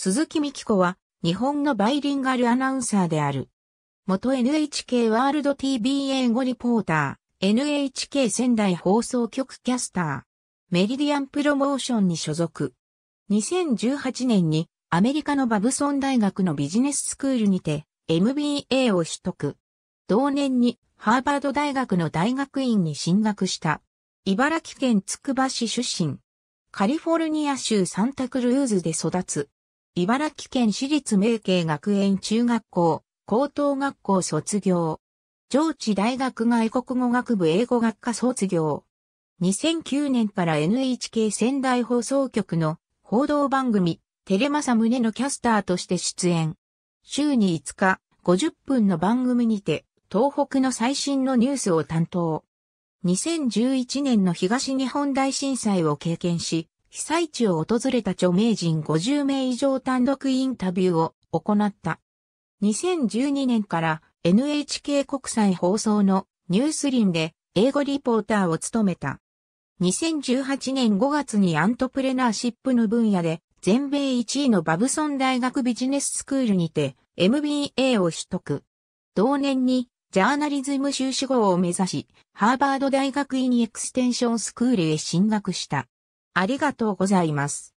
鈴木美希子は、日本のバイリンガルアナウンサーである。元 NHK ワールド TV 英語リポーター、NHK 仙台放送局キャスター、メリディアンプロモーションに所属。2018年にアメリカのバブソン大学のビジネススクールにて MBA を取得。同年にハーバード大学の大学院に進学した。茨城県つくば市出身。カリフォルニア州サンタクルーズで育つ。茨城県私立明慶学園中学校、高等学校卒業。上智大学外国語学部英語学科卒業。2009年から NHK 仙台放送局の報道番組、テレマサムネのキャスターとして出演。週に5日、50分の番組にて、東北の最新のニュースを担当。2011年の東日本大震災を経験し、被災地を訪れた著名人50名以上単独インタビューを行った。2012年から NHK 国際放送のニュースリンで英語リポーターを務めた。2018年5月にアントプレナーシップの分野で全米1位のバブソン大学ビジネススクールにて MBA を取得。同年にジャーナリズム修士号を目指し、ハーバード大学院エクステンションスクールへ進学した。ありがとうございます。